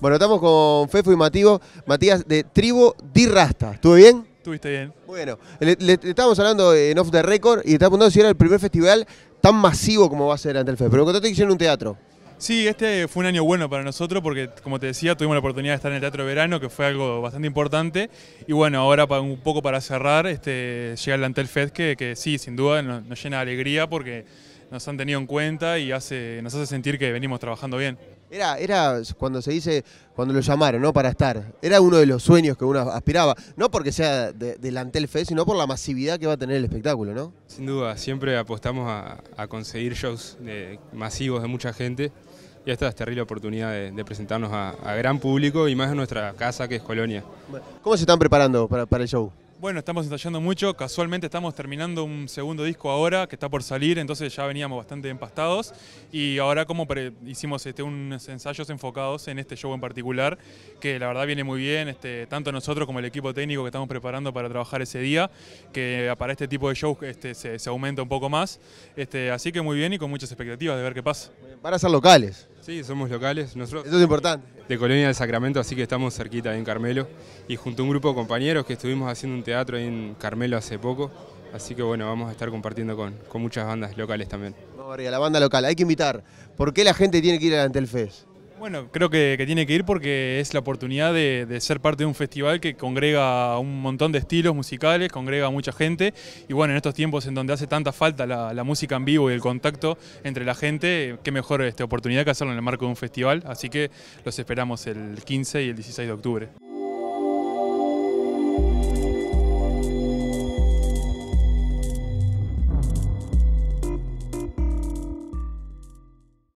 Bueno, estamos con Fefo y Mativo, Matías de Tribu Dirrasta. Rasta. bien? Estuviste bien. Bueno, le, estábamos hablando en Off the Record y estaba preguntando si era el primer festival tan masivo como va a ser ante el Pero contaste que hicieron un teatro. Sí, este fue un año bueno para nosotros porque, como te decía, tuvimos la oportunidad de estar en el Teatro de Verano, que fue algo bastante importante. Y bueno, ahora un poco para cerrar, este, llega el Antel Fest, que, sí, sin duda nos, llena de alegría porque nos han tenido en cuenta y hace, nos hace sentir que venimos trabajando bien. Era, cuando se dice, cuando lo llamaron, ¿no? Para estar. Era uno de los sueños que uno aspiraba. No porque sea delante del FED, sino por la masividad que va a tener el espectáculo, ¿no? Sin duda, siempre apostamos a, conseguir shows eh, masivos de mucha gente. Y esta es terrible oportunidad de, presentarnos a, gran público y más en nuestra casa que es Colonia. ¿Cómo se están preparando para el show? Bueno, estamos ensayando mucho, casualmente estamos terminando un segundo disco ahora que está por salir, entonces ya veníamos bastante empastados y ahora como hicimos este, unos ensayos enfocados en este show en particular, que la verdad viene muy bien, este, tanto nosotros como el equipo técnico que estamos preparando para trabajar ese día, que eh, para este tipo de shows este, se, aumenta un poco más, así que muy bien y con muchas expectativas de ver qué pasa. Van a ser locales. Sí, somos locales. Nosotros Eso es importante. De Colonia del Sacramento, así que estamos cerquita ahí en Carmelo. Y junto a un grupo de compañeros que estuvimos haciendo un teatro ahí en Carmelo hace poco. Así que bueno, vamos a estar compartiendo con, con muchas bandas locales también. Vamos la banda local. Hay que invitar. ¿Por qué la gente tiene que ir el FES? Bueno, creo que, tiene que ir porque es la oportunidad de, ser parte de un festival que congrega un montón de estilos musicales, congrega mucha gente y bueno, en estos tiempos en donde hace tanta falta la, música en vivo y el contacto entre la gente, qué mejor esta oportunidad que hacerlo en el marco de un festival, así que los esperamos el 15 y el 16 de octubre.